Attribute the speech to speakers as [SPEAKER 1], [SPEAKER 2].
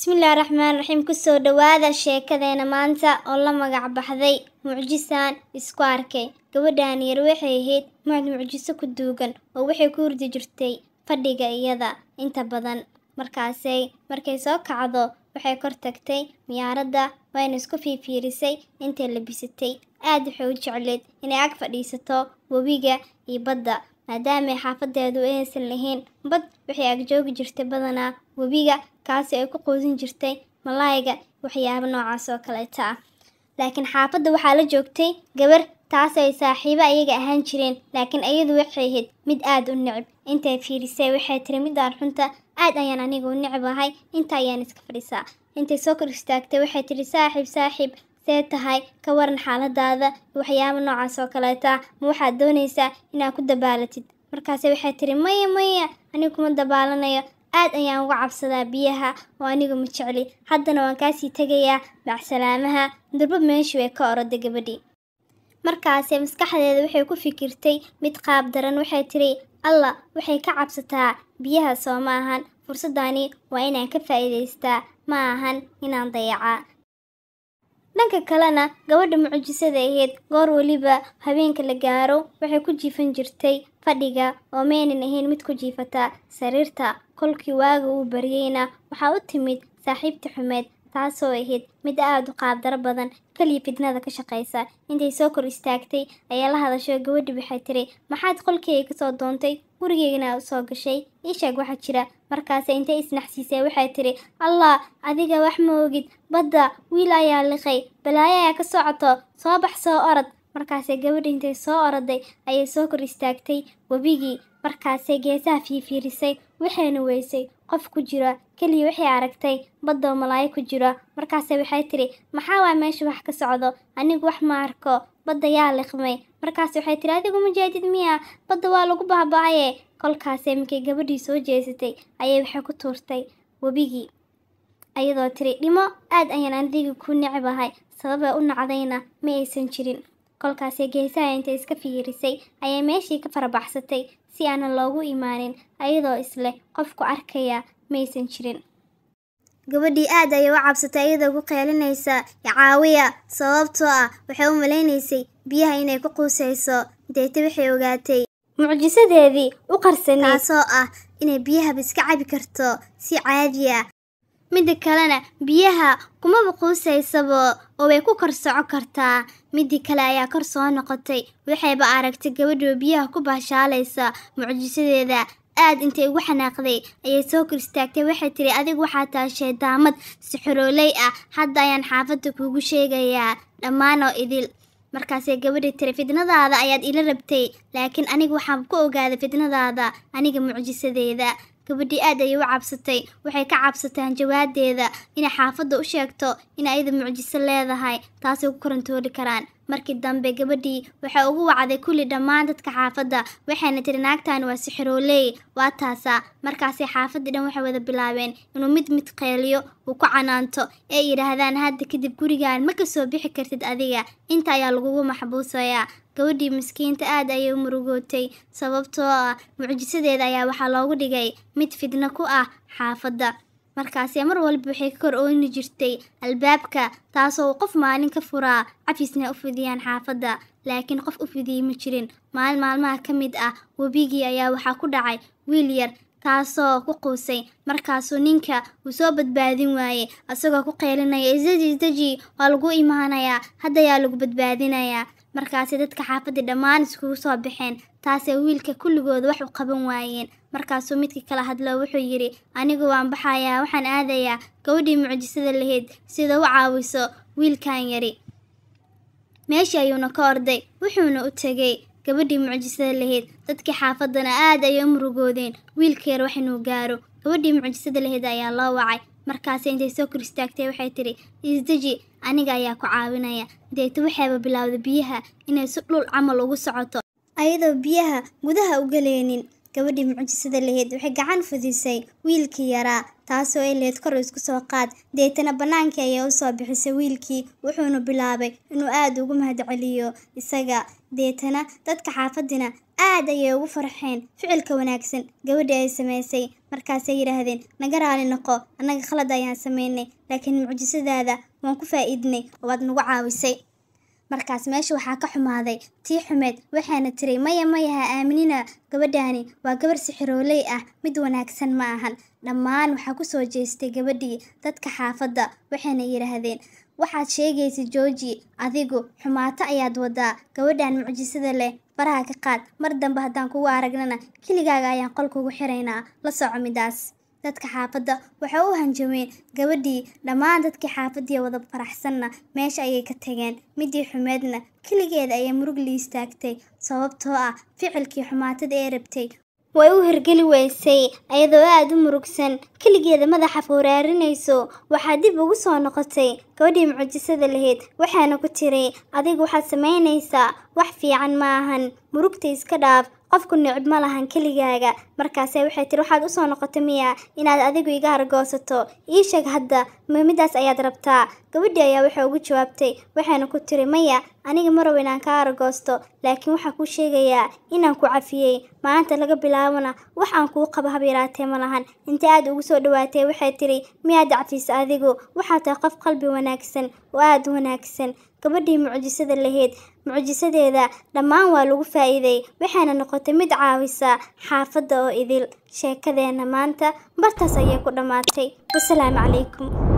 [SPEAKER 1] bismi illahi raxmaan raxiim kusoo dhowaada sheekadeena maanta oo la magac baxday mucjisaan isku arkay gabadhan yar waxay ahayd mucd mucjiso ku duugan oo waxay ku hurdi jirtay fadhiga iyada inta badan markaasay markay soo kacdo waxay kor tagtay miyaaradda wayna isku fiifiirisay intay labisatay aad waxay u jecleed inay ag fadhiisato webiga iyo badda maadaama xaafadeedu aysan lahayn bad waxay agjoogi jirtay badanaa webiga kaasi ay ku quudin jirtay malaayiga waxyaabo noocaas oo kaleeta ah laakiin xaafadda waxaa la joogtay gabar taas ay saaxiibo ayaga ahaan jireen laakiin iyadu waxay ahayd mid aad u necib intay fiirisay waxay tiri midaan xunta aad ayaan aniga u ahay inta ayaan iska fadhisaa intay soo kor istaagtay waxay tiri saaxiib saaxiib see tahay ka waran xaaladaada waxyaaba noocaas oo kaleeta ma waxaad doonaysaa inaad ku dabaalatid markaase waxay tiri maya maya anigu kuma dabaalanayo aad ayaan uga cabsadaa biyaha oo anigu ma jecli haddana waan kaasii tegayaa macsalaamaha durba meeshu ee ka oroday gabadhii markaase maskaxdeeda waxay ku fikirtay mid qaab daran waxay tiri allah waxay ka cabsataa biyaha soo ma ahan fursaddaani waa inaan ka faa'iidaystaa ma ahan inaan dayacaa dhanka kalena gabadha mucjisada aheyd goor weliba habeenka la gaaro waxay ku jiifan jirtay fadhiga oo maynan ahayn mid ku jiifata sariirta kolkii waaga uu baryeyna waxaa u timid saaxiibta xumeed taasoo ahayd mid aada u qaabdaro badan keliya fidnada ka shaqaysa intay soo kor istaagtay ayaa la hadasho gabadhi waxay tiri maxaad qolkeyga kasoo doontay gurigeygana usoo gashay iishaag waxa jira markaase intay isnaxsiisay waxay tiri allah adiga wax ma ogid badda wiil ayaa liqay balaayo ayaa ka socoto soo bax soo orod markaase gabadhi intay soo oroday ayay soo kor istaagtay webigii markaase geesaha fiifiirisay waxayna weysay qof ku jiro keliya waxay aragtay baddoo malaayo ku jiro markaase waxay tidhi maxaa waa meesha wax ka socdo anigu wax ma arko badda yaa liqmay markaase waxay tidhi adigu mujaadid miya badda waa lagu baaba'aye kolkaase markay gabadhii soo jeesatay ayay waxay ku tuurtay webigii ayadoo tidhi dhimo aad ayaan andigii ku necbahay sababay u nacdayna ma aysan jirin kolkaasi geesaha intay iska fiirisay ayay meeshii ka farabaxsatay si aanan loogu imaanin ayadoo isleh qofku arkaya maysan jirin gabadhii aad ayay u cabsatay iyadoo ku qeelinaysa caawiya sababtoo ah waxay u malaynaysay biyaha inay ku quusayso deeta waxay ogaatay mucjisadeedii u qarsanay ah inay biyaha iska cabi karto si caadi ah midda kalena biyaha kumaba quusaysabo oo way ku kor soco kartaa middii kale ayaa kor soo noqotay waxayba aragtay gabadhoo biyaha ku baashaalaysa mucjisadeeda aad intay ugu xanaaqday ayay soo kor istaagtay waxay tiri adigu waxaa tahay sheedaamad sixurooley ah hadda ayaan xaafadda kuugu sheegayaa dhammaan oo idil markaasay gabadhii tiri fidnadaada ayaad ila rabtay laakiin aniga waxaan ku ogaaday fidnadaada aniga mucjisadeeda gabadhii aad ayay u cabsatay waxay ka cabsataan jawaadeeda inay xaafadda u sheegto in ayada mucjiso leedahay taasay ku karantoori karaan markii dambe gabadhii waxay ugu wacday kulli dhammaan dadka xaafadda waxayna tiri naagtan waa sixirooley waa taasaa markaasay xaafaddii dhan waxay wada bilaabeen inuu mid mid qeeliyo uu ku canaanto ee yidhaahdaan hadda kadib gurigaan ma ka soo bixi kartid adiga inta ayaa lagugu maxbuusayaa gabadhii miskiinta aad ayay u murugootay sababtoo ah mucjisadeeda ayaa waxaa loogu dhigay mid fidno ku ah xaafadda markaasee mar walba waxay ka kor ooyni jirtay albaabka taasoo uu qof maalin ka furaa cafisna u fidiyaan xaafadda laakiin qof u fidiyey ma jirin maalin maalmaha ka mid ah webigii ayaa waxaa ku dhacay wiil yar taasoo ku quusay markaasuu ninka uu soo badbaadin waayey isagoo ku qeylinaya isdeji isdeji waa lagu imaanayaa hadda haddayaa lagu badbaadinayaa markaasi dadka xaafadii dhammaan iskugu soo baxeen taasee wiilka kulligooda wax u qaban waayeen markaasuu midka kala hadlo wuxuu yidhi anigu waan baxayaa waxaan aadayaa gabadhii mucjisada lahayd sida u caawiso wiilkan yari meeshii ayuuna ka orday wuxuuna u tegay gabadhii mucjisada lahayd dadkii xaafaddana aad ayay u murugoodeen wiilka yar wax inuu gaaro gabadhii mucjisada lahayd ayaa loo wacay markaase intay soo kor istaagtay waxay tidhi isdeji aniga ayaa ku caawinaya deeta waxayba bilaawday biyaha inay si dhul camal ugu socoto ayadoo biyaha gudaha u galeynin gabadhii mucjisada laheyd waxay gacan fudisay wiilkii yaraa taasoo ay laheyd kor isku soo qaad deetana bannaankii ayaa u soo bixisay wiilkii wuxuuna bilaabay inuu aada ugu mahadceliyo isaga deetana dadka xaafadina aad ayay ugu farxeen ficilka wanaagsan gabadhii ay samaysay markaasay yidhaahdeen naga raali noqo annaga khalad ayaan samaynay laakiin mucjisadaada waan ku faa'iidnay oo waad nagu caawisay markaas meesha waxaa ka xumaaday tii xumeed waxaana tiray maya mayaha aaminina gabadhaani waa gabar sixirooley ah mid wanaagsan ma ahan dhammaan waxaa ku soo jeestay gabadhii dadka xaafadda waxayna yidhaahdeen waxaad sheegaysa jooji adigu xumaato ayaad wadaa gabadhan mucjisada leh faraha ka qaad mar dambe haddaan kugu aragnana keligaaga ayaan qolkuugu xiraynaa la soco midaas dadka xaafadda waxay u hanjameen gabadhii dhammaan dadkii xaafaddiiya wada faraxsanna meesha ayay ka tageen middii xumeedna keligeeda ayay murug istaagtay sababtoo ah ficilkii xumaatada ee rabtay way u hirgeli weysay ayadoo aada u murugsan keligeeda madaxa fowraarinayso waxaa dib ugu soo noqotay gabadhii mucujisada lahayd waxaana ku tiray adiga waxaad samaynaysaa wax fiican ma ahan murugta iska dhaaf qofku nicib ma lahan keligaaga markaase waxay tiri waxaad usoo noqotay miya inaad adigu iga argoosato ii sheeg hadda ma midaas ayaad rabtaa gabadhii ayaa waxay ugu jawaabtay waxaynu ku tiri maya aniga ma rabo inaan kaa argoosto laakiin waxaan kuu sheegayaa inaan ku cafiyey maalinta laga bilaabona wax aan kuu qaba habyaraatee ma lahan inta aad ugu soo dhawaatay waxay tiri miyaad cafisa adigu waxaad tahay qof qalbi wanaagsan oo aada wanaagsan gabadhii mucjisada lahayd mucjisadeeda dhammaan waa lagu faa'iiday waxayna noqotay mid caawisa xaafadda oo idil sheekadeenna maanta bartaas ayay ku dhammaatay wasalaamu calaykum